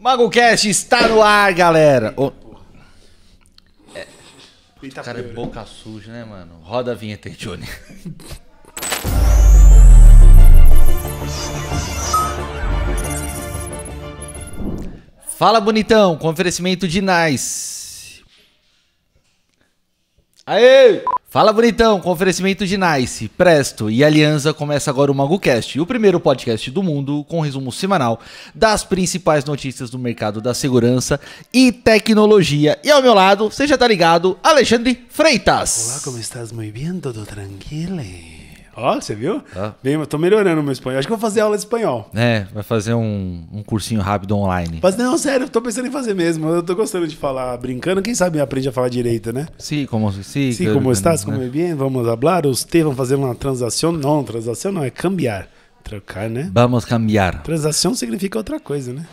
MagoCast está no ar, galera. O... É. Eita, cara é boca suja, né, mano? Roda a vinheta aí, Johnny. Fala, bonitão, com oferecimento de Nice. Aê! Fala bonitão, com oferecimento de Nice, Presto e Aliança começa agora o MagoCast, o primeiro podcast do mundo com resumo semanal das principais notícias do mercado da segurança e tecnologia. E ao meu lado, você já tá ligado, Alexandre Freitas. Olá, como estás? Muito bem, tudo tranquilo? Ó, oh, você viu? Bem, tô melhorando meu espanhol. Acho que vou fazer aula de espanhol. É, vai fazer um, um cursinho rápido online. Mas não, sério, tô pensando em fazer mesmo. Eu tô gostando de falar brincando. Quem sabe aprende a falar direita, né? Sim, como se. Sim, como estás? Né? Como é bem? Vamos hablar. Usted vão fazer uma transação? Não, transação não, é cambiar. Trocar, né? Vamos cambiar. Transação significa outra coisa, né?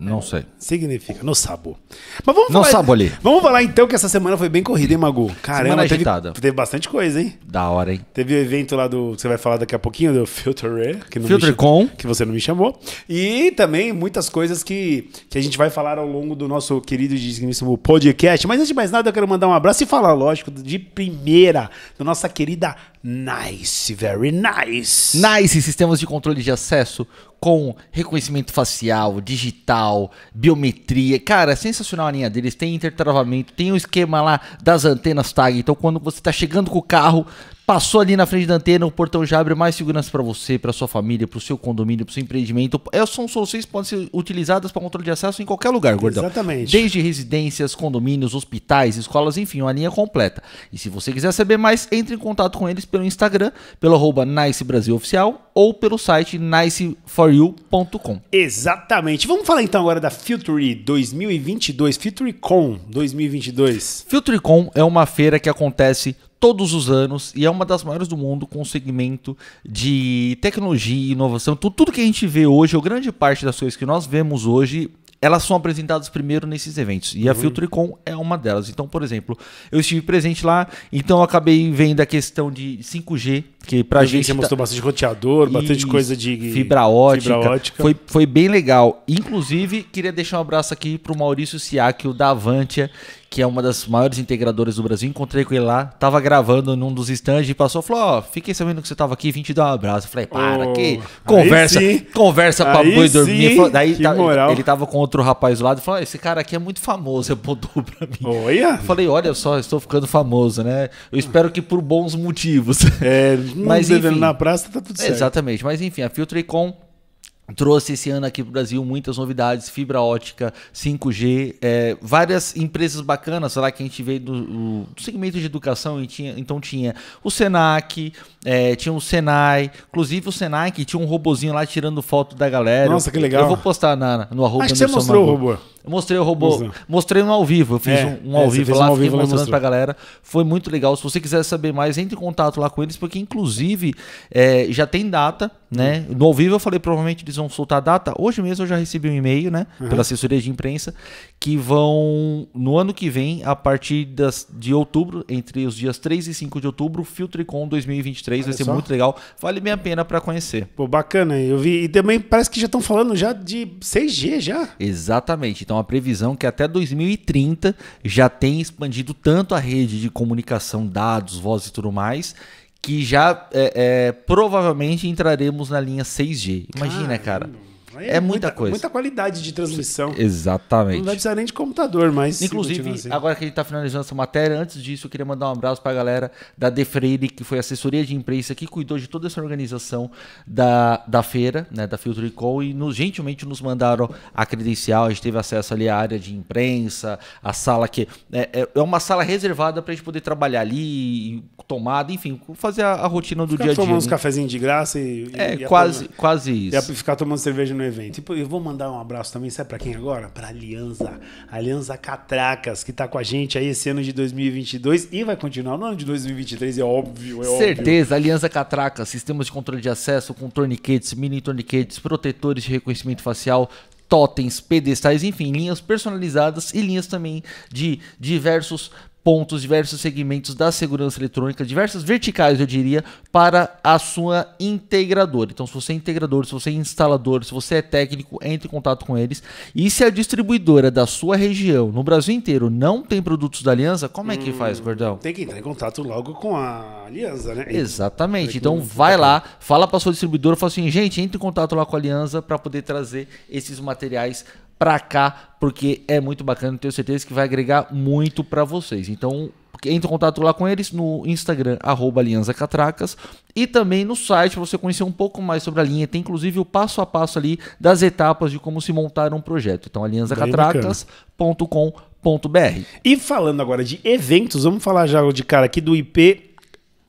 Não sei. Significa, no sabo. Mas vamos no falar. Sabo ali. Vamos falar então que essa semana foi bem corrida, hein, Magu? Caramba, semana agitada. Teve, teve bastante coisa, hein? Da hora, hein? Teve o um evento lá do. Você vai falar daqui a pouquinho, do Filter que não Filter com. Que você não me chamou. E também muitas coisas que, que a gente vai falar ao longo do nosso querido e digníssimo podcast. Mas antes de mais nada, eu quero mandar um abraço e falar, lógico, de primeira, da nossa querida Nice, very nice. Nice sistemas de controle de acesso com reconhecimento facial, digital, biometria. Cara, é sensacional a linha deles. Tem intertravamento, tem o um esquema lá das antenas tag. Então, quando você está chegando com o carro, Passou ali na frente da antena, o portão já abre mais segurança para você, para sua família, para o seu condomínio, para o seu empreendimento. Essas é, são soluções que podem ser utilizadas para controle de acesso em qualquer lugar, gordão. Exatamente. Desde residências, condomínios, hospitais, escolas, enfim, uma linha completa. E se você quiser saber mais, entre em contato com eles pelo Instagram, pelo arroba NiceBrasilOficial ou pelo site niceforyou.com. Exatamente. Vamos falar então agora da Future 2022, FutureCon 2022. FutureCon é uma feira que acontece todos os anos e é uma das maiores do mundo com o segmento de tecnologia e inovação. Tudo, tudo que a gente vê hoje, ou grande parte das coisas que nós vemos hoje, elas são apresentadas primeiro nesses eventos. E a uhum. Filtricon é uma delas. Então, por exemplo, eu estive presente lá, então acabei vendo a questão de 5G, que pra eu gente. Você tá... mostrou bastante roteador, bastante coisa de. Fibra ótica. Fibra ótica. Foi, foi bem legal. Inclusive, queria deixar um abraço aqui pro Maurício o da Avantia, que é uma das maiores integradoras do Brasil, encontrei com ele lá, tava gravando num dos stands e passou, falou, ó, oh, fiquei sabendo que você tava aqui, vim te dar um abraço. falei, para, oh, que conversa, conversa pra boi dormir. Sim, daí tá, ele, ele tava com outro rapaz do lado e falou, esse cara aqui é muito famoso, apontou pra mim. Olha. Falei, olha só, estou ficando famoso, né? Eu espero que por bons motivos. É, não mas, enfim, na praça tá tudo certo. Exatamente, mas enfim, a Filtracom trouxe esse ano aqui para o Brasil muitas novidades, fibra ótica, 5G, é, várias empresas bacanas, sei lá, que a gente veio do, do segmento de educação, e tinha, então tinha o Senac, é, tinha o Senai, inclusive o Senac tinha um robozinho lá tirando foto da galera. Nossa, que legal. Eu vou postar na, no arroba. Acho que você mostrou o robô. Eu mostrei o robô. Mostrei um ao vivo. Eu fiz é, um, um, é, ao é, vivo lá, um ao fiquei vivo, mostrando pra galera. Foi muito legal. Se você quiser saber mais, entre em contato lá com eles, porque inclusive é, já tem data, né? No ao vivo eu falei, provavelmente eles vão soltar a data. Hoje mesmo eu já recebi um e-mail, né? Uhum. Pela assessoria de imprensa, que vão, no ano que vem, a partir das, de outubro, entre os dias 3 e 5 de outubro, Filtricon 2023. Olha vai ser só. muito legal. Vale bem a pena para conhecer. Pô, bacana. Eu vi. E também parece que já estão falando já de 6G já. Exatamente. Então então a previsão que até 2030 já tem expandido tanto a rede de comunicação, dados, voz e tudo mais, que já é, é, provavelmente entraremos na linha 6G. Imagina, Caramba. cara é, é, muita, muita, coisa. Muita qualidade de transmissão. Exatamente. Não vai precisar nem de computador, mas. Inclusive, assim. agora que a gente está finalizando essa matéria, antes disso, eu queria mandar um abraço para a galera da Defreire, que foi assessoria de imprensa, que cuidou de toda essa organização da, da feira, né, da Filtro Call, e nos, gentilmente nos mandaram a credencial. A gente teve acesso ali à área de imprensa, a sala que. É, é, é uma sala reservada para a gente poder trabalhar ali, tomada, enfim, fazer a, a rotina do ficar dia a dia. Tomando uns né? cafezinhos de graça e. É, e quase, quase isso. E ficar tomando cerveja no evento. E eu vou mandar um abraço também, sabe para quem agora? Para Aliança, Aliança Catracas, que tá com a gente aí esse ano de 2022 e vai continuar no ano de 2023, é óbvio, é Certeza, óbvio. Aliança Catracas, sistemas de controle de acesso com torniquetes, mini torniquetes, protetores de reconhecimento facial, totens, pedestais, enfim, linhas personalizadas e linhas também de diversos pontos, diversos segmentos da segurança eletrônica, diversas verticais, eu diria, para a sua integradora. Então, se você é integrador, se você é instalador, se você é técnico, entre em contato com eles. E se a distribuidora da sua região, no Brasil inteiro, não tem produtos da Aliança, como é que hum, faz, Gordão? Tem que entrar em contato logo com a Aliança, né? Exatamente. Então, vai lá, fala para sua distribuidora, fala assim, gente, entre em contato lá com a Aliança para poder trazer esses materiais pra cá, porque é muito bacana, tenho certeza que vai agregar muito para vocês. Então, entre em contato lá com eles no Instagram, @alianzacatracas e também no site para você conhecer um pouco mais sobre a linha. Tem inclusive o passo a passo ali das etapas de como se montar um projeto. Então, alianzacatracas.com.br. E falando agora de eventos, vamos falar já de cara aqui do IP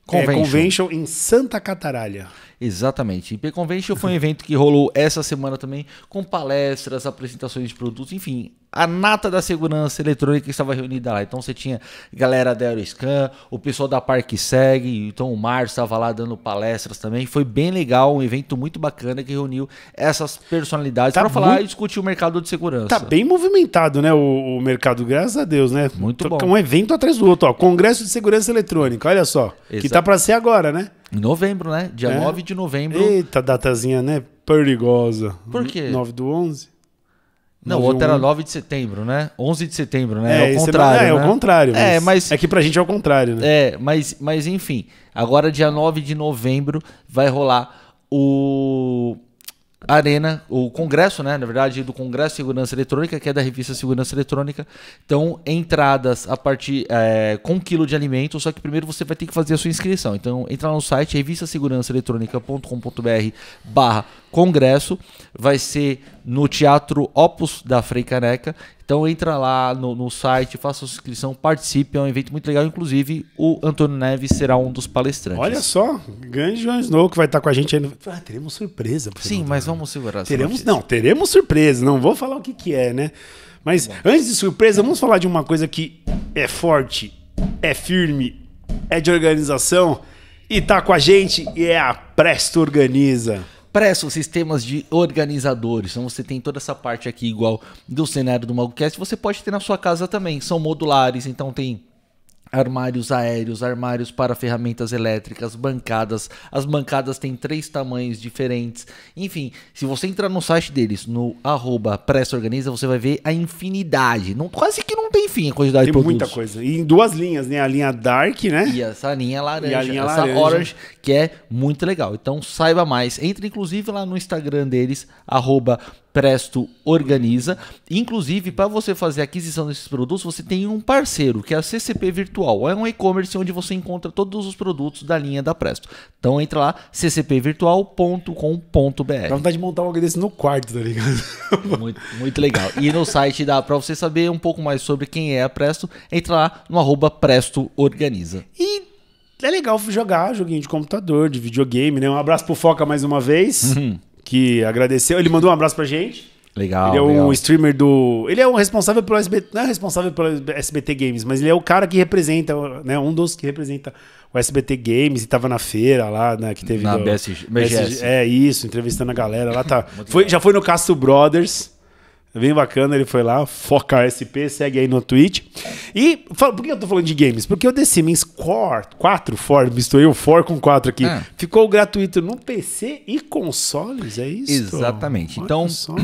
é, Convention, é, Convention em Santa Cataralha. Exatamente. IP Convention foi um evento que rolou essa semana também, com palestras, apresentações de produtos, enfim, a nata da segurança eletrônica estava reunida lá. Então você tinha galera da Aeroscan, o pessoal da Parque Segue, então o Mar estava lá dando palestras também. Foi bem legal, um evento muito bacana que reuniu essas personalidades tá para falar muito... e discutir o mercado de segurança. Tá bem movimentado, né, o, o mercado, graças a Deus, né? Muito bom. Um evento atrás do outro, ó. Congresso de Segurança Eletrônica, olha só, Exato. que tá para ser agora, né? Em novembro, né? Dia é. 9 de novembro. Eita, datazinha, né? Perigosa. Por quê? 9 do 11. Não, o outro era 9 de setembro, né? 11 de setembro, né? É, é o é contrário. É, é, né? o contrário. É, mas... É que pra gente é o contrário, né? É, mas, mas enfim. Agora, dia 9 de novembro, vai rolar o Arena, o Congresso, né? Na verdade, do Congresso de Segurança Eletrônica, que é da revista Segurança Eletrônica. Então, entradas a partir é, com quilo de alimento, só que primeiro você vai ter que fazer a sua inscrição. Então, entrar no site revistasegurançaeletronica.com.br barra congresso vai ser no Teatro Opus da Frei Caneca. Então entra lá no, no site, faça sua inscrição, participe, é um evento muito legal. Inclusive, o Antônio Neves será um dos palestrantes. Olha só, grande João Snow que vai estar com a gente aí. No... Ah, teremos surpresa. Sim, mas vamos segurar. Teremos, não, teremos surpresa. Não vou falar o que, que é, né? Mas tá Bom. antes de surpresa, vamos falar de uma coisa que é forte, é firme, é de organização e tá com a gente e é a Presto Organiza expresso sistemas de organizadores. Então você tem toda essa parte aqui igual do cenário do MogoCast, você pode ter na sua casa também. São modulares, então tem armários aéreos, armários para ferramentas elétricas, bancadas. As bancadas têm três tamanhos diferentes. Enfim, se você entrar no site deles, no arroba Organiza, você vai ver a infinidade. Não, quase que não tem fim a quantidade tem de produtos. muita coisa. E em duas linhas, né? A linha Dark, né? E essa linha laranja. E a linha essa laranja. Orange, que é muito legal. Então saiba mais. Entre inclusive lá no Instagram deles, arroba Presto organiza. Inclusive, para você fazer a aquisição desses produtos, você tem um parceiro, que é a CCP Virtual. É um e-commerce onde você encontra todos os produtos da linha da Presto. Então entra lá, ccpvirtual.com.br. Dá vontade de montar um desse no quarto, tá ligado? Muito, muito legal. E no site dá para você saber um pouco mais sobre quem é a Presto, entra lá no arroba Presto Organiza. E é legal jogar joguinho de computador, de videogame, né? Um abraço pro Foca mais uma vez. Uhum que agradeceu. Ele mandou um abraço pra gente. Legal. Ele é um legal. streamer do. Ele é o responsável pelo SBT. Não é responsável pelo SBT Games, mas ele é o cara que representa, né? Um dos que representa o SBT Games e tava na feira lá, né? Que teve. Na do, BSG. BSG. É isso, entrevistando a galera lá. Tá, foi, já foi no Castro Brothers. É bem bacana, ele foi lá, Foca SP, segue aí no Twitch. E por que eu tô falando de games? Porque o The Sims 4, 4 misturei o 4 com 4 aqui, é. ficou gratuito no PC e consoles, é isso? Exatamente. Olha então, só.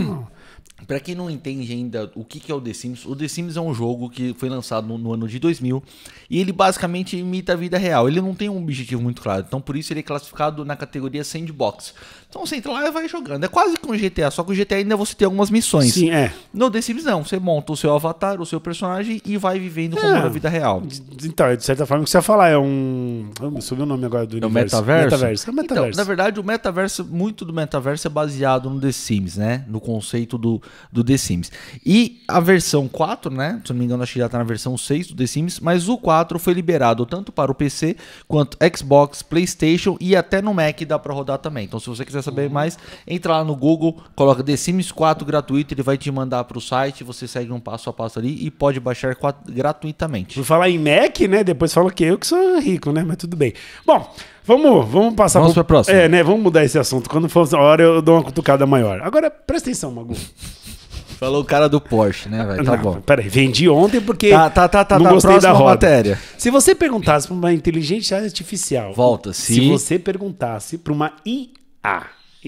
Para quem não entende ainda o que, que é o The Sims, o The Sims é um jogo que foi lançado no, ano de 2000 e ele basicamente imita a vida real. Ele não tem um objetivo muito claro, então por isso ele é classificado na categoria sandbox. Então você entra lá e vai jogando. É quase que um GTA, só que o GTA ainda você tem algumas missões. Sim, é. No The Sims não, você monta o seu avatar, o seu personagem e vai vivendo como é. na vida real. Então, é de certa forma, o que você ia falar é um... Subiu o nome agora do é universo. metaverso? metaverso. É o então, metaverso. Então, na verdade, o metaverso, muito do metaverso é baseado no The Sims, né? No conceito do do The Sims. E a versão 4, né? Se não me engano, acho que já tá na versão 6 do The Sims, mas o 4 foi liberado tanto para o PC quanto Xbox, PlayStation e até no Mac dá para rodar também. Então, se você quiser saber uhum. mais, entra lá no Google, coloca The Sims 4 gratuito, ele vai te mandar para o site, você segue um passo a passo ali e pode baixar gratuitamente. Vou falar em Mac, né? Depois fala que eu que sou rico, né? Mas tudo bem. Bom, Vamos, vamos passar Vamos para o próxima. É, né? Vamos mudar esse assunto. Quando for a hora, eu dou uma cutucada maior. Agora, presta atenção, Magu. Falou o cara do Porsche, né, velho? Tá bom. Peraí, vendi ontem porque tá, tá, tá, tá, não tá, gostei da roda. matéria. Se você perguntasse para uma inteligência artificial... volta sim Se você perguntasse para uma IA,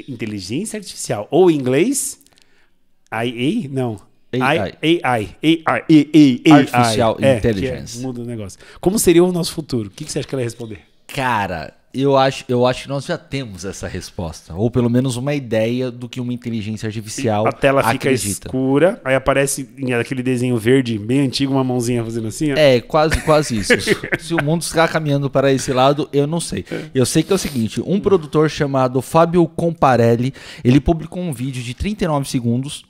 inteligência artificial, ou em inglês... IA? Não. AI. AI. AI. AI. AI. Artificial é, Intelligence. É, muda o negócio. Como seria o nosso futuro? O que, que você acha que ela ia responder? Cara, eu acho, eu acho que nós já temos essa resposta, ou pelo menos uma ideia do que uma inteligência artificial e a tela fica acredita. escura, aí aparece aquele desenho verde bem antigo, uma mãozinha fazendo assim. Ó. É, quase, quase isso. Se o mundo está caminhando para esse lado, eu não sei. É. Eu sei que é o seguinte, um produtor chamado Fábio Comparelli, ele publicou um vídeo de 39 segundos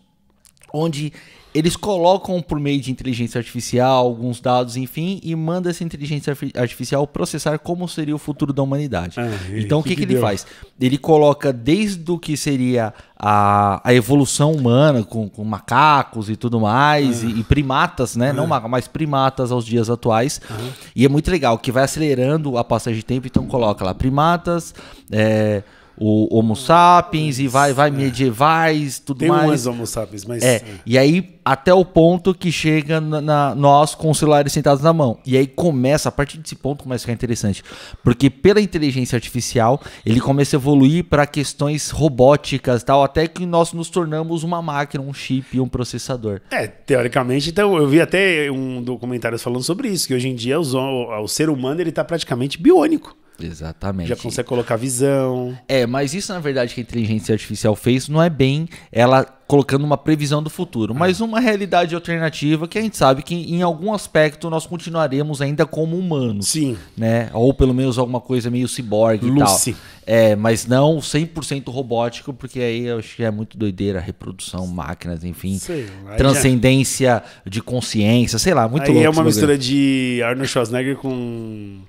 onde eles colocam por meio de inteligência artificial alguns dados, enfim, e manda essa inteligência artificial processar como seria o futuro da humanidade. Ah, então o que, que, que ele deu. faz? Ele coloca desde o que seria a, a evolução humana com, com, macacos e tudo mais, ah. e, e, primatas, né? Ah. Não macacos, mas primatas aos dias atuais. Ah. E é muito legal, que vai acelerando a passagem de tempo, então coloca lá primatas. É, o Homo sapiens e vai, vai medievais, tudo Tem mais. Tem Homo sapiens, mas. É. E aí, até o ponto que chega na, na, nós com os celulares sentados na mão. E aí começa, a partir desse ponto começa a ficar interessante. Porque pela inteligência artificial, ele começa a evoluir para questões robóticas tal, até que nós nos tornamos uma máquina, um chip, um processador. É, teoricamente, então, eu vi até um documentário falando sobre isso, que hoje em dia o, o ser humano ele está praticamente biônico. Exatamente. Já consegue colocar visão. É, mas isso na verdade que a inteligência artificial fez não é bem ela colocando uma previsão do futuro, é. mas uma realidade alternativa que a gente sabe que em algum aspecto nós continuaremos ainda como humanos. Sim. Né? Ou pelo menos alguma coisa meio ciborgue Lucy. e tal. É, mas não 100% robótico, porque aí eu acho que é muito doideira reprodução, máquinas, enfim. Sei, transcendência já... de consciência, sei lá, muito aí louco. Aí é uma mistura de Arnold Schwarzenegger com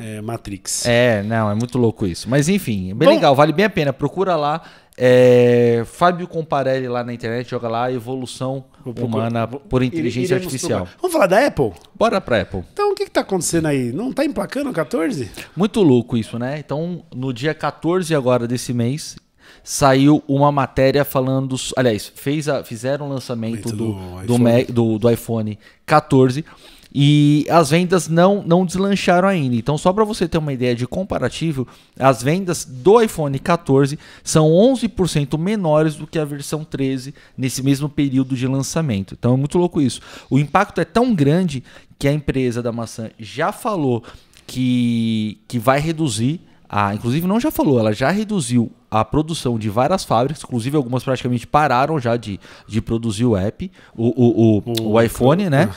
é, Matrix. É, não, é muito louco isso. Mas enfim, bem Bom, legal, vale bem a pena. Procura lá. É, Fábio Comparelli lá na internet, joga lá Evolução Humana vou, por Inteligência Artificial. Procurar. Vamos falar da Apple? Bora pra Apple. Então, o que, que tá acontecendo aí? Não tá emplacando 14? Muito louco isso, né? Então, no dia 14 agora desse mês, saiu uma matéria falando. Aliás, fez a, fizeram o lançamento do, do, iPhone. do, do iPhone 14 e as vendas não, não deslancharam ainda. Então, só para você ter uma ideia de comparativo, as vendas do iPhone 14 são 11% menores do que a versão 13 nesse mesmo período de lançamento. Então, é muito louco isso. O impacto é tão grande que a empresa da maçã já falou que, que vai reduzir. A, inclusive, não já falou, ela já reduziu a produção de várias fábricas, inclusive algumas praticamente pararam já de, de produzir o app, o, o, o, o iPhone, né?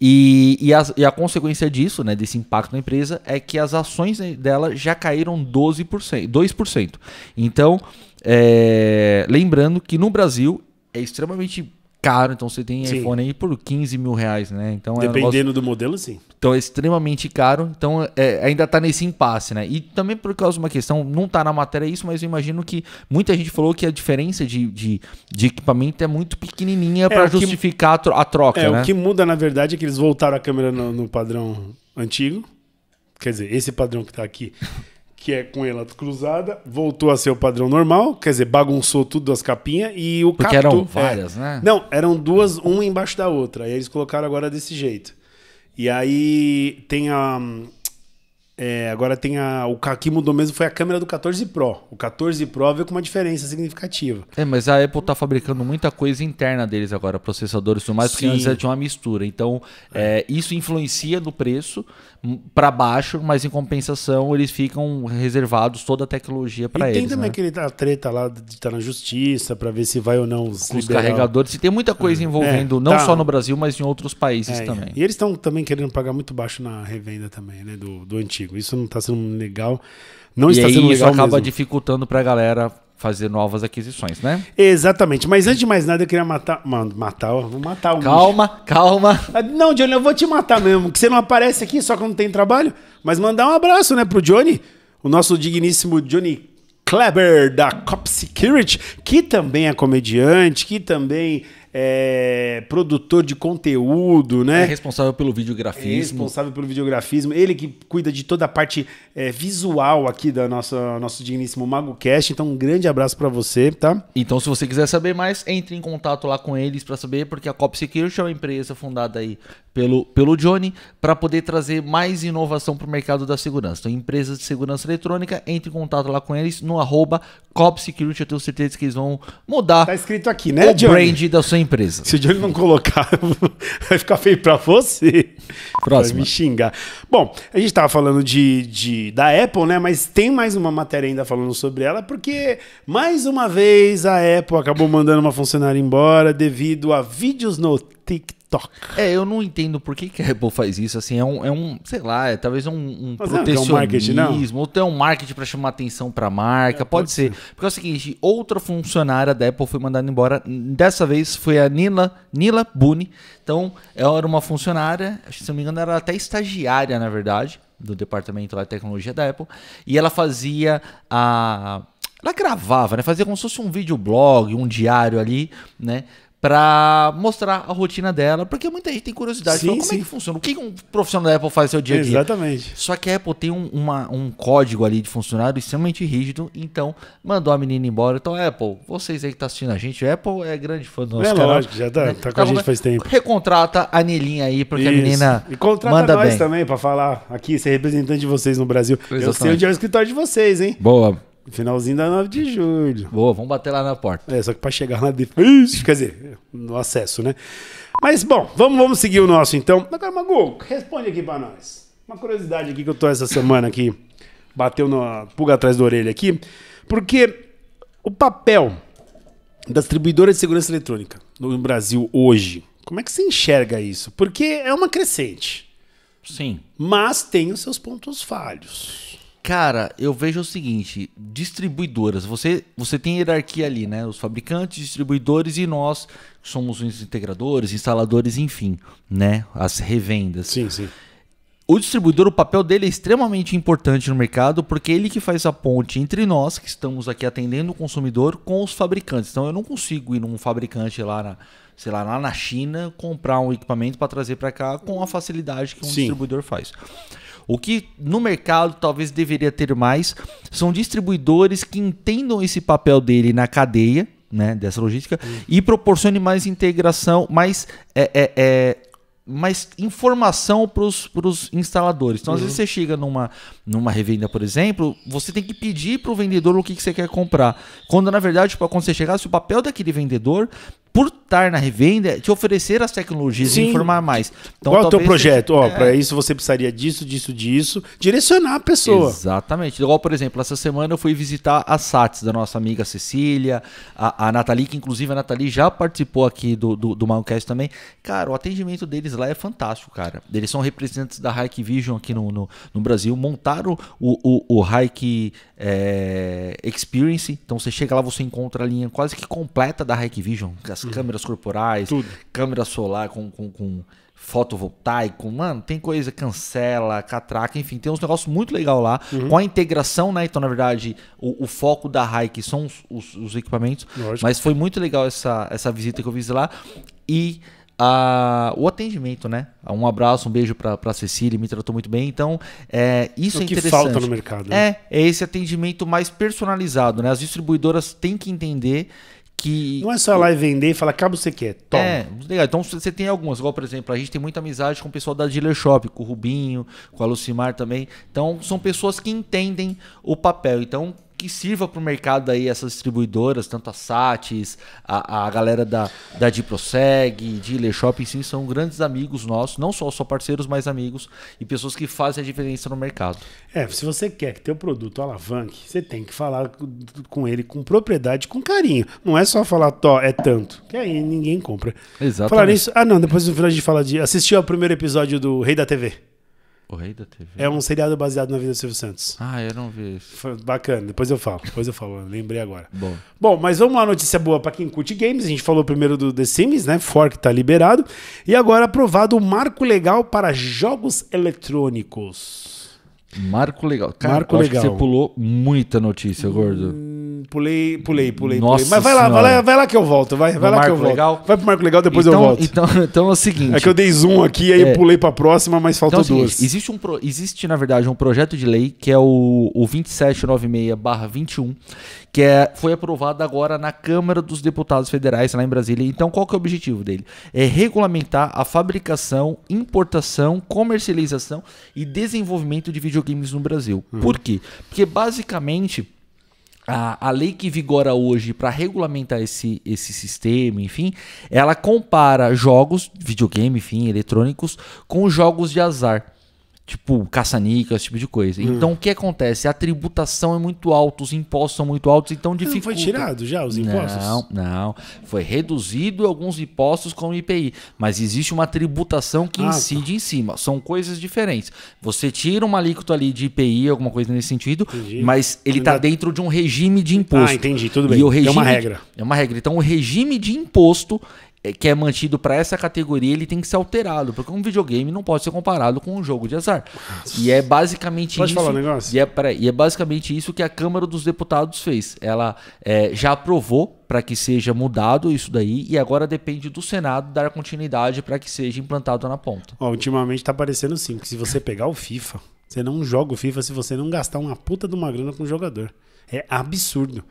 E, e, a, e, a, consequência disso, né, desse impacto na empresa, é que as ações dela já caíram 12%, 2%. Então, é, lembrando que no Brasil é extremamente caro, então você tem sim. iPhone aí por 15 mil reais, né? Então Dependendo é um negócio... do modelo, sim. Então é extremamente caro, então é, ainda tá nesse impasse, né? E também por causa de uma questão, não tá na matéria isso, mas eu imagino que muita gente falou que a diferença de, de, de equipamento é muito pequenininha é, para justificar que... a troca, é, né? O que muda, na verdade, é que eles voltaram a câmera no, no padrão antigo, quer dizer, esse padrão que tá aqui, que é com ela cruzada, voltou a ser o padrão normal, quer dizer, bagunçou tudo as capinhas e o Porque eram é. várias, é, né? Não, eram duas, uma embaixo da outra. E eles colocaram agora desse jeito. E aí tem a. É, agora tem a. O que mudou mesmo foi a câmera do 14 Pro. O 14 Pro veio com uma diferença significativa. É, mas a Apple tá fabricando muita coisa interna deles agora, processadores e tudo mais, Sim. porque antes tinha uma mistura. Então, é. É, isso influencia no preço para baixo, mas em compensação eles ficam reservados toda a tecnologia para eles. Tem também né? aquele treta lá de estar tá na justiça para ver se vai ou não os, os carregadores. E tem muita coisa é. envolvendo é, não tá. só no Brasil, mas em outros países é, também. E eles estão também querendo pagar muito baixo na revenda também, né, do, do antigo. Isso não está sendo legal. Não e está aí, sendo legal. Isso acaba mesmo. dificultando para a galera fazer novas aquisições, né? Exatamente. Mas antes de mais nada, eu queria matar. Mano, matar, vou matar o Calma, bicho. calma. Ah, não, Johnny, eu vou te matar mesmo, que você não aparece aqui só quando tem trabalho. Mas mandar um abraço, né, pro Johnny, o nosso digníssimo Johnny Kleber, da Cop Security, que também é comediante, que também é, produtor de conteúdo, né? É responsável pelo videografismo. É responsável pelo videografismo. Ele que cuida de toda a parte é, visual aqui da nossa nosso digníssimo MagoCast. Então, um grande abraço para você, tá? Então, se você quiser saber mais, entre em contato lá com eles para saber, porque a Cop Security é uma empresa fundada aí pelo, pelo Johnny para poder trazer mais inovação para o mercado da segurança. Então, empresas de segurança eletrônica, entre em contato lá com eles no arroba Cop Security. Eu tenho certeza que eles vão mudar. Tá escrito aqui, né, o Johnny? brand da sua empresa. Se o Johnny não colocar, vai ficar feio para você. Próximo. Vai me xingar. Bom, a gente estava falando de, de, da Apple, né? Mas tem mais uma matéria ainda falando sobre ela, porque mais uma vez a Apple acabou mandando uma funcionária embora devido a vídeos no TikTok TikTok. É, eu não entendo por que, que a Apple faz isso. Assim, é um, é um sei lá, é talvez um, um é, é protecionismo, então é um marketing, ou tem um marketing para chamar atenção para a marca, é, pode, pode ser. ser. Porque é o seguinte, outra funcionária da Apple foi mandada embora. Dessa vez foi a Nila, Nila Buni. Então, ela era uma funcionária, se não me engano, era até estagiária, na verdade, do departamento de tecnologia da Apple, e ela fazia a ela gravava, né? Fazia como se fosse um videoblog, um diário ali, né? para mostrar a rotina dela, porque muita gente tem curiosidade, sim, fala, como é sim. é que funciona, o que um profissional da Apple faz no seu dia a dia. Exatamente. Só que a Apple tem um, uma, um código ali de funcionário extremamente rígido, então mandou a menina embora. Então, Apple, vocês aí que tá assistindo a gente, o Apple é grande fã do nosso é canal. É lógico, já tá, tá com a gente faz tempo. Recontrata a Nilinha aí, porque Isso. a menina E contrata manda nós bem. também para falar aqui, ser representante de vocês no Brasil. Exatamente. Eu sei onde é o escritório de vocês, hein? Boa. Finalzinho da 9 de julho. Boa, vamos bater lá na porta. É, só que para chegar lá depois, quer dizer, no acesso, né? Mas bom, vamos, vamos seguir o nosso então. Agora, Magu, responde aqui para nós. Uma curiosidade aqui que eu tô essa semana aqui, bateu na pulga atrás da orelha aqui, porque o papel das distribuidoras de segurança eletrônica no Brasil hoje, como é que você enxerga isso? Porque é uma crescente. Sim. Mas tem os seus pontos falhos. Cara, eu vejo o seguinte: distribuidoras, você, você tem hierarquia ali, né? Os fabricantes, distribuidores e nós somos os integradores, instaladores, enfim, né? As revendas. Sim, sim. O distribuidor, o papel dele é extremamente importante no mercado, porque é ele que faz a ponte entre nós, que estamos aqui atendendo o consumidor, com os fabricantes. Então eu não consigo ir num fabricante lá na, sei lá, lá na China, comprar um equipamento para trazer para cá com a facilidade que um sim. distribuidor faz. O que no mercado talvez deveria ter mais são distribuidores que entendam esse papel dele na cadeia, né, dessa logística, e proporcione mais integração, mais é, é, é, mais informação para os instaladores. Então, uhum. às vezes uhum. você chega numa, numa revenda, por exemplo, você tem que pedir para o vendedor o que, que, você quer comprar. Quando, na verdade, tipo, quando você chegar, se o papel daquele vendedor por estar na revenda, te oferecer as tecnologias Sim. e informar mais. Então, Qual é o teu projeto? Você... É... Para isso você precisaria disso, disso, disso. Direcionar a pessoa. Exatamente. Igual, por exemplo, essa semana eu fui visitar a SATS da nossa amiga Cecília, a, a Nathalie, que inclusive a Nathalie já participou aqui do, do, do Malcast também. Cara, o atendimento deles lá é fantástico, cara. Eles são representantes da Hike Vision aqui no, no, no Brasil, montaram o, o, o Hike é, Experience. Então você chega lá, você encontra a linha quase que completa da Hike Vision as uhum. câmeras corporais, Tudo. câmera solar com, com, com fotovoltaico, mano, tem coisa, cancela, catraca, enfim, tem uns negócios muito legal lá, uhum. com a integração, né? Então, na verdade, o, o foco da Haik são os, os, os equipamentos, Lógico. mas foi muito legal essa, essa visita que eu fiz lá e uh, o atendimento, né? Um abraço, um beijo para a Cecília, me tratou muito bem, então é, isso é é o é que interessante. falta no mercado. Né? É, é esse atendimento mais personalizado, né? As distribuidoras têm que entender que. Não é só ir lá e vender e falar, cabo você quer, toma. É, legal. Então você tem algumas, igual por exemplo, a gente tem muita amizade com o pessoal da Dealer Shop, com o Rubinho, com a Lucimar também. Então são pessoas que entendem o papel. Então que sirva para o mercado aí essas distribuidoras, tanto a Satis, a, a galera da, da Diproseg, de Shopping sim, são grandes amigos nossos, não só, só parceiros, mas amigos e pessoas que fazem a diferença no mercado. É, se você quer que teu produto alavanque, você tem que falar com ele com propriedade, com carinho. Não é só falar, tó, é tanto, que aí ninguém compra. Exatamente. Falar isso, ah não, depois no final a gente fala de, assistiu ao primeiro episódio do Rei da TV. O Rei da TV? É um seriado baseado na vida do Silvio Santos. Ah, eu não vi isso. Foi bacana, depois eu falo, depois eu falo, lembrei agora. Bom. Bom, mas vamos lá, notícia boa para quem curte games. A gente falou primeiro do The Sims, né? Fork tá liberado. E agora aprovado o marco legal para jogos eletrônicos. Marco legal. Cara, marco legal. você pulou muita notícia, gordo. Hum... Pulei, pulei, pulei, Nossa pulei. Mas vai lá, vai lá, vai lá, que eu volto. Vai, vai lá que eu volto. Legal. Vai pro Marco Legal, depois então, eu volto. Então, então é o seguinte. É que eu dei zoom aqui, aí é, eu pulei pra próxima, mas faltou então é duas. existe, um, existe, na verdade, um projeto de lei que é o, o 2796-21, que é, foi aprovado agora na Câmara dos Deputados Federais, lá em Brasília. Então, qual que é o objetivo dele? É regulamentar a fabricação, importação, comercialização e desenvolvimento de videogames no Brasil. Uhum. Por quê? Porque basicamente a, a lei que vigora hoje para regulamentar esse, esse sistema, enfim, ela compara jogos, videogame, enfim, eletrônicos, com jogos de azar tipo caça-níquel, esse tipo de coisa. Hum. Então o que acontece? A tributação é muito alta, os impostos são muito altos, então dificulta. Não foi tirado já os impostos? Não, não. Foi reduzido alguns impostos com o IPI, mas existe uma tributação que ah, tá. incide tá. em cima. São coisas diferentes. Você tira uma alíquota ali de IPI, alguma coisa nesse sentido, entendi. mas ele está dentro de um regime de imposto. Ah, entendi, tudo bem. E o regime, é uma regra. É uma regra. Então o regime de imposto é, que é mantido para essa categoria, ele tem que ser alterado, porque um videogame não pode ser comparado com um jogo de azar. E é basicamente pode isso. Falar um negócio? E é, e é basicamente isso que a Câmara dos Deputados fez. Ela é, já aprovou para que seja mudado isso daí e agora depende do Senado dar continuidade para que seja implantado na ponta. Ó, ultimamente tá parecendo sim, que se você pegar o FIFA, você não joga o FIFA se você não gastar uma puta de uma grana com o jogador. É absurdo.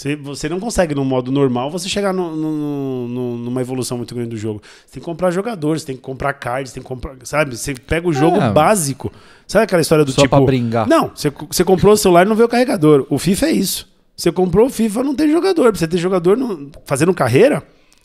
Você, você não consegue, no modo normal, você chegar no, no, no, numa evolução muito grande do jogo. Você tem que comprar jogadores, tem que comprar cards, tem que comprar. Sabe? Você pega o jogo é. básico. Sabe aquela história do Só tipo. Só pra brincar. Não, você, você comprou o celular e não vê o carregador. O FIFA é isso. Você comprou o FIFA, não tem jogador. Pra você ter jogador no, fazendo carreira,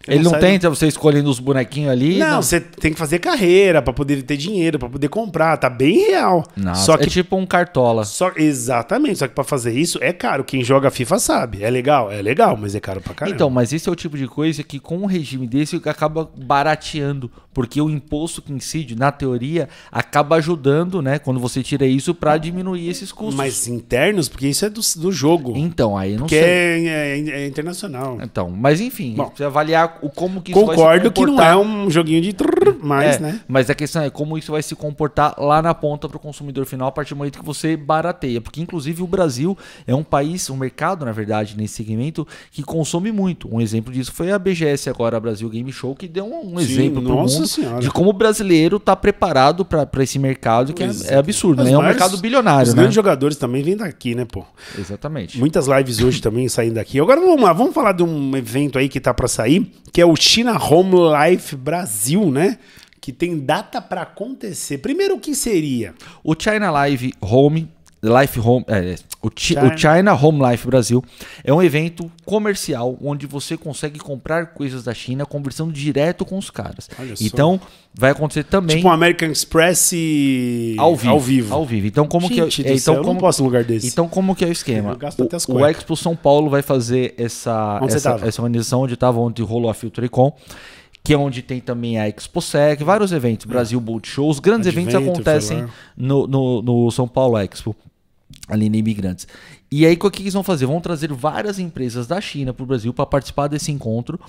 ele não, não tem do... você escolhendo os bonequinhos ali? Não, não, você tem que fazer carreira para poder ter dinheiro, para poder comprar. Tá bem real. Nossa, só que, é tipo um cartola. Só, exatamente. Só que para fazer isso é caro. Quem joga FIFA sabe. É legal, é legal, mas é caro pra caramba. Então, mas esse é o tipo de coisa que com um regime desse acaba barateando. Porque o imposto que incide, na teoria, acaba ajudando, né? Quando você tira isso para diminuir esses custos. Mas internos, porque isso é do, do jogo. Então, aí não porque sei. Porque é, é, é, internacional. Então, mas enfim, Bom, você avaliar o como que Concordo isso Concordo que não é um joguinho de trrr, mais, é, né? Mas a questão é como isso vai se comportar lá na ponta para o consumidor final a partir do momento que você barateia. Porque, inclusive, o Brasil é um país, um mercado, na verdade, nesse segmento, que consome muito. Um exemplo disso foi a BGS agora, a Brasil Game Show, que deu um, um Sim, exemplo para o mundo senhora. de como o brasileiro está preparado para esse mercado, que mas, é, é, absurdo, né? É um mercado bilionário, os né? grandes jogadores também vêm daqui, né, pô? Exatamente. Muitas lives hoje também saindo daqui. Agora vamos lá, vamos falar de um evento aí que tá para sair, que é o China Home Life Brasil, né? Que tem data para acontecer. Primeiro, o que seria? O China Live Home Life Home, é, o, China. o China Home Life Brasil é um evento comercial onde você consegue comprar coisas da China conversando direto com os caras. então vai acontecer também tipo um American Express e... ao vivo, ao vivo. Ao vivo. Então como é Gente que é, então céu, como eu não posso lugar desse? Então como que é o esquema? o, o Expo São Paulo vai fazer essa essa, essa organização onde estava onde rolou a Filtrecon que é onde tem também a ExpoSec, vários eventos, Brasil Boat Shows, grandes eventos acontecem no, no, no São Paulo Expo ali na Imigrantes. E aí, o que eles vão fazer? Vão trazer várias empresas da China para o Brasil para participar desse encontro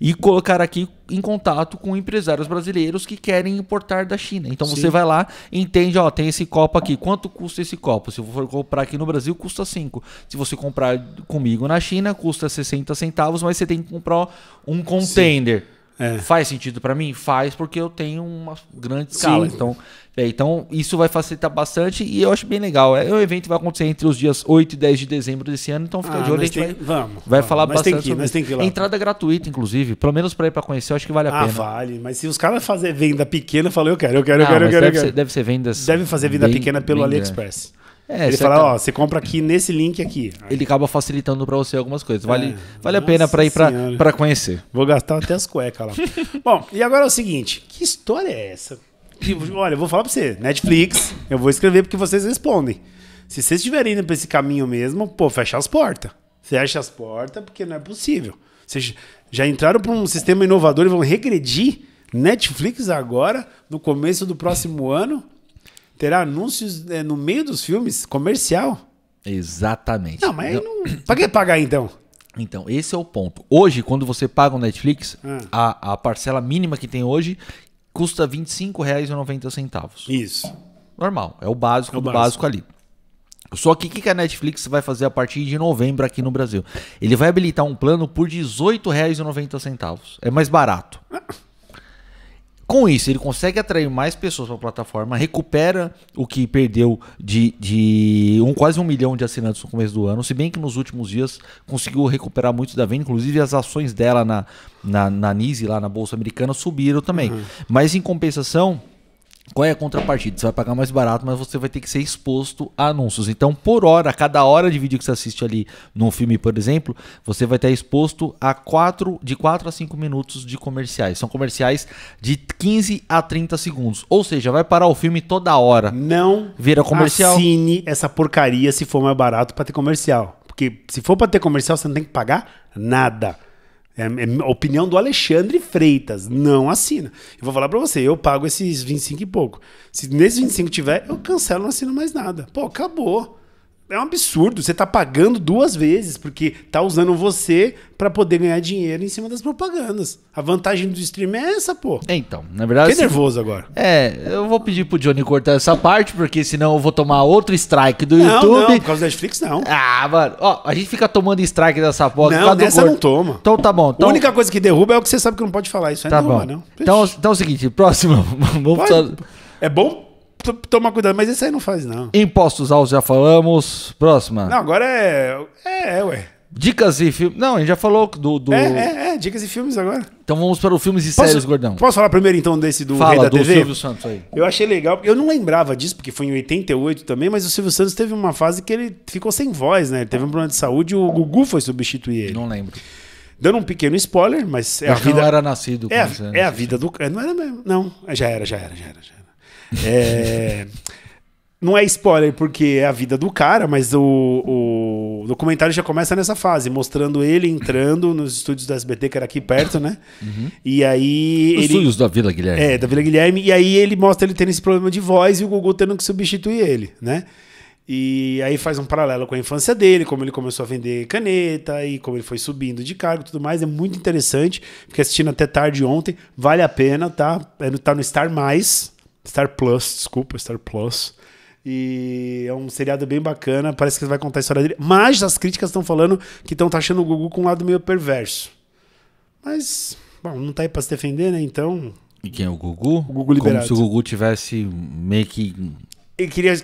e colocar aqui em contato com empresários brasileiros que querem importar da China. Então Sim. você vai lá, entende, ó, tem esse copo aqui. Quanto custa esse copo? Se eu for comprar aqui no Brasil, custa 5. Se você comprar comigo na China, custa 60 centavos, mas você tem que comprar um container Sim é. Faz sentido para mim? Faz, porque eu tenho uma grande escala. Então, é, então, isso vai facilitar bastante e eu acho bem legal. É, o evento vai acontecer entre os dias 8 e 10 de dezembro desse ano, então fica ah, de olho. A gente tem, vai, vamos, vai vamos, falar bastante. Tem que, sobre tem Entrada gratuita, inclusive. Pelo menos para ir para conhecer, eu acho que vale a ah, pena. vale. Mas se os caras fazerem venda pequena, eu falo, eu quero, eu quero, ah, eu quero. Eu deve, quero. Ser, deve ser vendas. Deve fazer venda bem, pequena pelo AliExpress. Grande. É, ele fala, tá- ó, você compra aqui nesse link aqui. Aí. Ele acaba facilitando para você algumas coisas. Vale, é, vale a pena para ir para conhecer. Vou gastar até as cuecas lá. Bom, e agora é o seguinte, que história é essa? olha, eu vou falar para você, Netflix, eu vou escrever porque vocês respondem. Se vocês estiverem indo para esse caminho mesmo, pô, fecha as portas. Fecha as portas porque não é possível. Vocês já entraram para um sistema inovador e vão regredir Netflix agora, no começo do próximo ano, terá anúncios é, no meio dos filmes comercial. Exatamente. Não, mas não... Não... pra que pagar então? Então, esse é o ponto. Hoje, quando você paga o Netflix, ah. a, a parcela mínima que tem hoje custa R$ 25,90. Isso. Normal, é o básico é o do básico. básico ali. Só que o que a Netflix vai fazer a partir de novembro aqui no Brasil? Ele vai habilitar um plano por R$ 18,90. É mais barato. Ah. Com isso, ele consegue atrair mais pessoas para a plataforma, recupera o que perdeu de, de um, quase um milhão de assinantes no começo do ano, se bem que nos últimos dias conseguiu recuperar muito da venda, inclusive as ações dela na, na, na NISE, lá na Bolsa Americana, subiram também. Uhum. Mas em compensação, qual é a contrapartida? Você vai pagar mais barato, mas você vai ter que ser exposto a anúncios. Então, por hora, cada hora de vídeo que você assiste ali num filme, por exemplo, você vai estar exposto a quatro, de 4 a 5 minutos de comerciais. São comerciais de 15 a 30 segundos. Ou seja, vai parar o filme toda hora. Não vira comercial. assine essa porcaria se for mais barato para ter comercial. Porque se for para ter comercial, você não tem que pagar nada. É, é a opinião do Alexandre Freitas. Não assina. Eu vou falar para você, eu pago esses 25 e pouco. Se nesses 25 tiver, eu cancelo, não assino mais nada. Pô, acabou é um absurdo. Você tá pagando duas vezes, porque tá usando você para poder ganhar dinheiro em cima das propagandas. A vantagem do stream é essa, pô. É, então, na verdade. Fiquei nervoso agora. É, eu vou pedir pro Johnny cortar essa parte, porque senão eu vou tomar outro strike do não, YouTube. Não, por causa da Netflix, não. Ah, mano. Ó, a gente fica tomando strike dessa porra. Não, nessa não toma. Então tá bom. Então... A única coisa que derruba é o que você sabe que não pode falar. Isso é tá não, normal, bom. não. Então, então é o seguinte, próximo. Vamos só... É bom tomar cuidado, mas isso aí não faz, não. Impostos altos já falamos. Próxima. Não, agora é. É, é ué. Dicas e filmes. Não, a gente já falou do. do... É, é, é, dicas e filmes agora. Então vamos para os filmes e posso, séries, Gordão. Posso falar primeiro então desse do Fala, Rei da do TV? Silvio Santos aí. Eu achei legal, porque eu não lembrava disso, porque foi em 88 também, mas o Silvio Santos teve uma fase que ele ficou sem voz, né? Ele teve um problema de saúde e o Gugu foi substituir ele. Não lembro. Dando um pequeno spoiler, mas é eu a vida. não era nascido. É, é a vida do. É, não era mesmo. Não, já era, já era, já era. Já era. É. não é spoiler porque é a vida do cara, mas o, o documentário já começa nessa fase, mostrando ele entrando nos estúdios da SBT, que era aqui perto, né? Uhum. E aí. Os ele... estúdios da Vila Guilherme. É, da Vila Guilherme. E aí ele mostra ele tendo esse problema de voz e o Gugu tendo que substituir ele, né? E aí faz um paralelo com a infância dele, como ele começou a vender caneta e como ele foi subindo de cargo e tudo mais. É muito interessante. Fiquei assistindo até tarde ontem. Vale a pena, tá? É tá no Star Mais, Star Plus, desculpa, Star Plus. E é um seriado bem bacana, parece que vai contar a história dele. Mas as críticas estão falando que estão taxando o Gugu com um lado meio perverso. Mas, bom, não tá aí pra se defender, né? Então. E quem é o Gugu? O Gugu Liberato. Como se o Gugu tivesse meio que. Ele queria.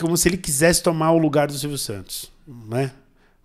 Como se ele quisesse tomar o lugar do Silvio Santos, né?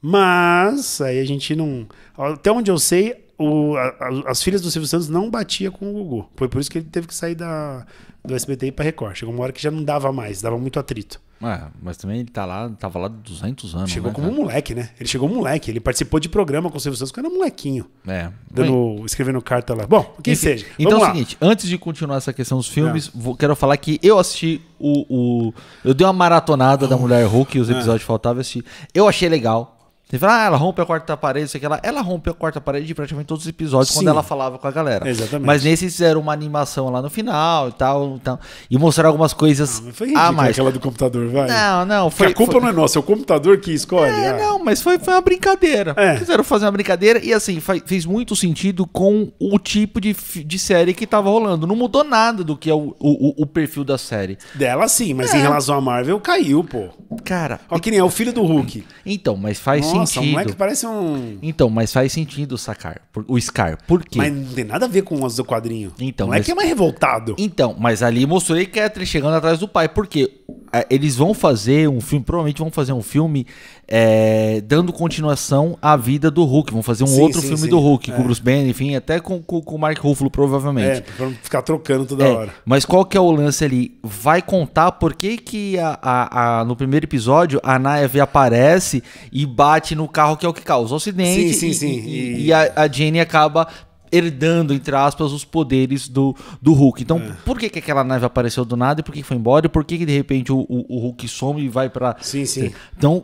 Mas aí a gente não. Até onde eu sei, o, a, as filhas do Silvio Santos não batia com o Gugu. Foi por isso que ele teve que sair da, do SBT e ir pra Record. Chegou uma hora que já não dava mais, dava muito atrito. Ué, mas também ele tá lá, tava lá 200 anos. Chegou né, como cara? um moleque, né? Ele chegou moleque. Ele participou de programa com o Silvio Santos, que era um molequinho. É. Dando, escrevendo carta lá. Bom, quem Enfim, seja. Então Vamos é o seguinte, antes de continuar essa questão dos filmes, é. vou, quero falar que eu assisti o, o. eu dei uma maratonada oh. da Mulher Hulk e os episódios é. faltavam. Eu, assisti. eu achei legal. Você fala, ah, ela rompe a quarta parede, sei que ela, ela rompe a quarta parede de praticamente todos os episódios Sim. quando ela falava com a galera. Exatamente. Mas nesse fizeram uma animação lá no final e tal, e, então, e mostraram algumas coisas ah foi ridículo, a mais. aquela do computador, vai. Não, não, foi. a culpa foi... não é nossa, é o computador que escolhe. É, ah. não, mas foi, foi uma brincadeira. É. Quiseram fazer uma brincadeira e assim, faz, fez muito sentido com o tipo de, de série que tava rolando. Não mudou nada do que é o, o, o perfil da série. Dela sim, mas é. em relação à Marvel caiu, pô. Cara. Ó, que nem é o filho do Hulk. Então, mas faz nossa. sentido nossa, sentido. o moleque parece um. Então, mas faz sentido o sacar. O Scar. Por quê? Mas não tem nada a ver com os do quadrinho. Então, não é mas... é mais revoltado. Então, mas ali mostrou ele é chegando atrás do pai. Por quê? eles vão fazer um filme, provavelmente vão fazer um filme é, dando continuação à vida do Hulk. Vão fazer um sim, outro sim, filme sim. do Hulk, é. com o Bruce Banner, enfim, até com, com, o Mark Ruffalo, provavelmente. É, pra ficar trocando toda é, hora. Mas qual que é o lance ali? Vai contar por que, que a, a, a, no primeiro episódio a Naeve aparece e bate no carro que é o que causa o acidente. Sim, sim, e, sim. E, e, e a, a Jenny acaba herdando, entre aspas, os poderes do, do Hulk. Então, é. por que, que aquela nave apareceu do nada e por que, que foi embora? E por que, que de repente o, o, o Hulk some e vai para. Sim, sim. Então,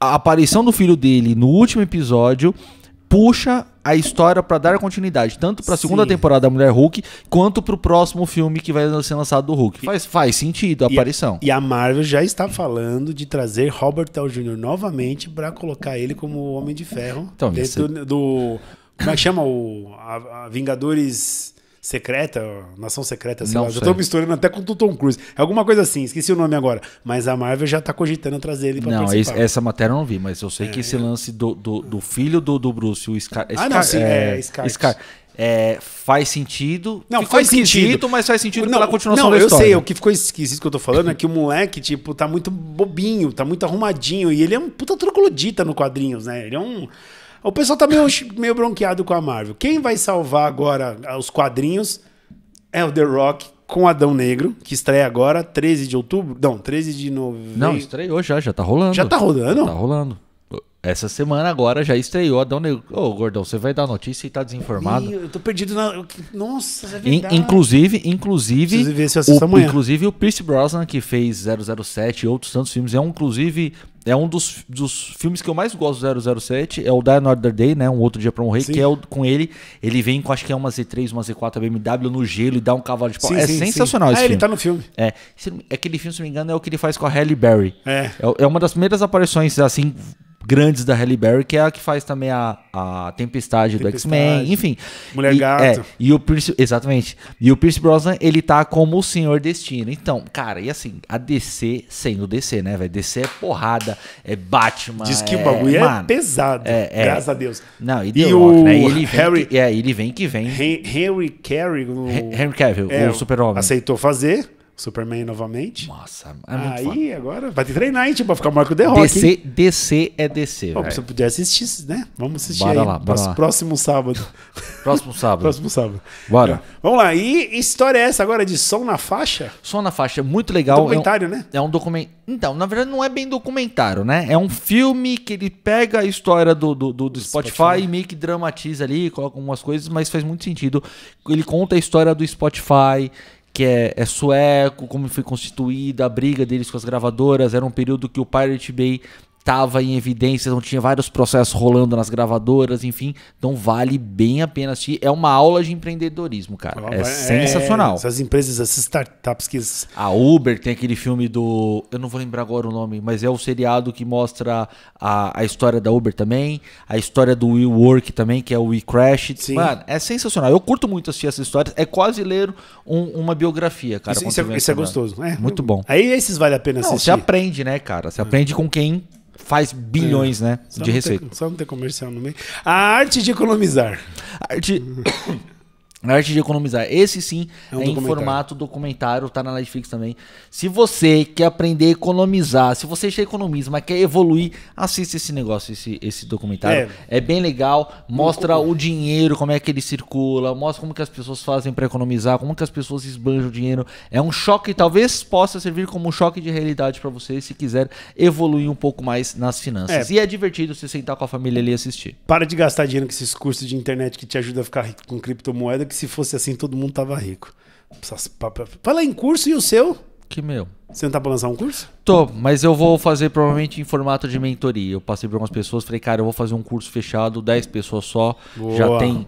a aparição do filho dele no último episódio puxa a história para dar continuidade, tanto para a segunda temporada da Mulher Hulk, quanto para o próximo filme que vai ser lançado do Hulk. Faz, faz sentido a e aparição. A, e a Marvel já está falando de trazer Robert Downey Jr. novamente para colocar ele como Homem de Ferro então, dentro do como é que chama o. A, a Vingadores Secreta, Nação Secreta, sei não lá. Sei. Já tô misturando até com o Tom Cruise. É alguma coisa assim, esqueci o nome agora. Mas a Marvel já tá cogitando trazer ele pra não, participar. Não, essa matéria eu não vi, mas eu sei é, que esse é... lance do, do, do, filho do, do Bruce, o Scar. ah, não, sim, é, é Scar. Scar. É, faz sentido. Não, ficou faz sentido, mas faz sentido não, pela continuação não, da história. Não, eu sei, o que ficou esquisito que eu tô falando é que o moleque, tipo, tá muito bobinho, tá muito arrumadinho. E ele é um puta troglodita no quadrinhos, né? Ele é um. O pessoal tá meio, meio bronqueado com a Marvel. Quem vai salvar agora ah, os quadrinhos é o The Rock com Adão Negro, que estreia agora, 13 de outubro. Não, 13 de novembro. Não, estreou já, já tá rolando. Já tá rolando? Já tá rolando. Essa semana agora já estreou Adão Negro. Ô, Gordão, você vai dar notícia e tá desinformado. Ih, eu tô perdido na. Nossa, é verdade. In, inclusive, inclusive. Ver se eu o, amanhã. Inclusive o Pierce Brosnan, que fez 007 e outros tantos filmes, é um, inclusive, é um dos, dos filmes que eu mais gosto do 007, é o Die Another Day, né? Um Outro Dia Pra Morrer, sim. que é o, com ele, ele vem com acho que é uma Z3, uma Z4 BMW no gelo e dá um cavalo de pau. Sim, é sim, sensacional esse ah, ele tá no filme. É, aquele filme, se não me engano, é o que ele faz com a Halle Berry. É. É, é uma das primeiras aparições, assim, grandes da Halle Berry, que é a que faz também a, a Tempestade, Tempestade do X-Men, enfim. Mulher e, Gato. É, e o Pierce, exatamente. E o Pierce Brosnan, ele tá como o Senhor Destino. Então, cara, e assim, a DC sendo DC, né, Vai DC é porrada, é Batman. Diz que é, o bagulho é pesado, é, é, graças a Deus. Não, e, e Rock, o né? ele Harry, que, é, ele vem que vem. Henry Carey, Henry Cavill, o, é, o super-homem. Aceitou fazer. Superman novamente. Nossa, é muito Aí foda. agora vai treinar, hein? Tipo, vai ficar maior que o The Rock. DC, hein? DC é DC, velho. Você puder assistir, né? Vamos assistir bora aí. Lá, bora próximo, lá. próximo sábado. Próximo sábado. próximo sábado. Bora. É, vamos lá. E história é essa agora de Som na Faixa? Som na Faixa, muito legal. Documentário, é um, né? É um documentário. Então, na verdade não é bem documentário, né? É um filme que ele pega a história do, do, do, do Spotify, Spotify, e meio que dramatiza ali, coloca algumas coisas, mas faz muito sentido. Ele conta a história do Spotify, que é, é, sueco, como foi constituída, a briga deles com as gravadoras. Era um período que o Pirate Bay estava em evidência, não tinha vários processos rolando nas gravadoras, enfim. Então vale bem a pena assistir. É uma aula de empreendedorismo, cara. É, é sensacional. Essas empresas, essas startups que. A Uber tem aquele filme do. Eu não vou lembrar agora o nome, mas é o seriado que mostra a, a história da Uber também, a história do Will Work também, que é o We Crash. Sim. Mano, é sensacional. Eu curto muito assistir essas histórias. É quase ler um, uma biografia, cara. Isso, é, isso é, isso é gostoso. É, muito bom. Aí esses vale a pena não, assistir. Você aprende, né, cara? Você é. aprende com quem faz bilhões, é. né? Só de receita. Ter, só não ter comercial no meio. A arte de economizar. A arte. A Arte de Economizar. Esse sim é, um é em formato documentário, tá na Netflix também. Se você quer aprender a economizar, se você já economiza, mas quer evoluir, assista esse negócio, esse, esse documentário. É, é bem legal, mostra o dinheiro, como é que ele circula, mostra como que as pessoas fazem para economizar, como que as pessoas esbanjam o dinheiro. É um choque, talvez possa servir como um choque de realidade para você, se quiser evoluir um pouco mais nas finanças. É. E é divertido se sentar com a família ali e assistir. Para de gastar dinheiro com esses cursos de internet que te ajuda a ficar rico com criptomoeda, que que se fosse assim, todo mundo tava rico. Fala em curso e o seu? Que meu. Você não tá pra lançar um curso? Tô, mas eu vou fazer provavelmente em formato de mentoria. Eu passei pra algumas pessoas, falei, cara, eu vou fazer um curso fechado, 10 pessoas só. Boa. Já tem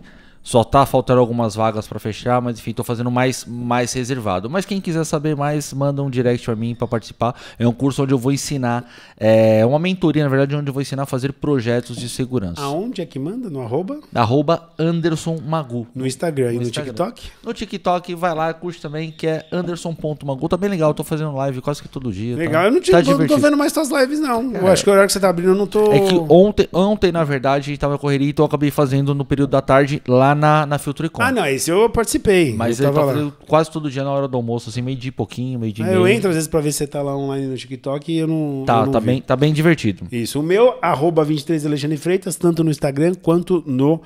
só tá faltando algumas vagas para fechar, mas enfim, tô fazendo mais mais reservado. Mas quem quiser saber mais, manda um direct para mim para participar. É um curso onde eu vou ensinar, é uma mentoria, na verdade, onde eu vou ensinar a fazer projetos de segurança. Aonde é que manda? No arroba? Arroba Anderson Magu. No Instagram e no, no Instagram. TikTok? No TikTok, vai lá, curte também, que é anderson.magu. Tá bem legal, eu tô fazendo live quase que todo dia. Tá? Legal, tá, eu não te, tá tô, tô, vendo mais tuas lives, não. É, eu acho que o horário que você tá abrindo, eu não tô... É que ontem, ontem na verdade, tava correria, então eu acabei fazendo no período da tarde lá na, na com Ah, não, esse eu participei. Mas eu, tava tá quase todo dia na hora do almoço, assim, meio de pouquinho, meio de. Ah, eu entro às vezes pra ver se você tá lá online no TikTok e eu não. Tá, eu não tá, vi. bem, tá bem divertido. Isso. O meu, arroba 23 Alexandre Freitas, tanto no Instagram quanto no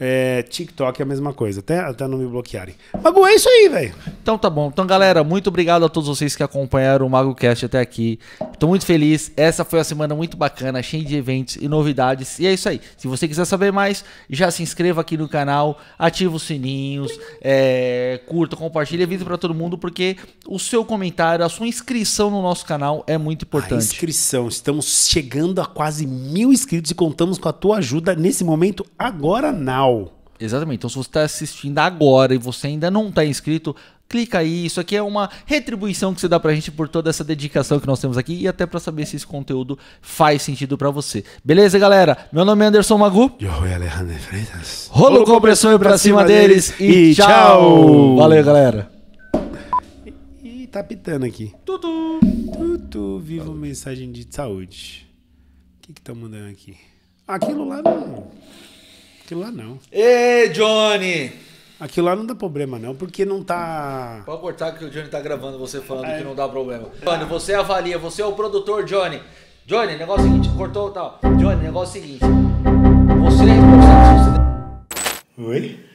é, TikTok é a mesma coisa, até, até não me bloquearem. Mago, é isso aí, velho. Então tá bom. Então, galera, muito obrigado a todos vocês que acompanharam o MagoCast até aqui. Tô muito feliz. Essa foi uma semana muito bacana, cheia de eventos e novidades. E é isso aí. Se você quiser saber mais, já se inscreva aqui no canal, ativa os sininhos, é, curta, compartilha, avisa para todo mundo, porque o seu comentário, a sua inscrição no nosso canal é muito importante. A inscrição. Estamos chegando a quase mil inscritos e contamos com a tua ajuda nesse momento agora não canal. Exatamente. Então, se você está assistindo agora e você ainda não está inscrito, clica aí. Isso aqui é uma retribuição que você dá pra gente por toda essa dedicação que nós temos aqui e até para saber se esse conteúdo faz sentido para você. Beleza, galera? Meu nome é Anderson Magu. Eu sou Alejandro Freitas. Rolo compressor pra cima deles e tchau. Valeu, galera. E tá pitando aqui. Tutu. Tutu, vivo mensagem de saúde. O que estão mandando aqui? Aquilo lá não... Aquilo lá não. Ei, Johnny! Aquilo lá não dá problema, não, porque não tá. Pode cortar que o Johnny tá gravando você falando é. que não dá problema. Johnny, você avalia, você é o produtor, Johnny. Johnny, negócio é seguinte, cortou tal. Johnny, negócio é seguinte. Você é responsável. Oi?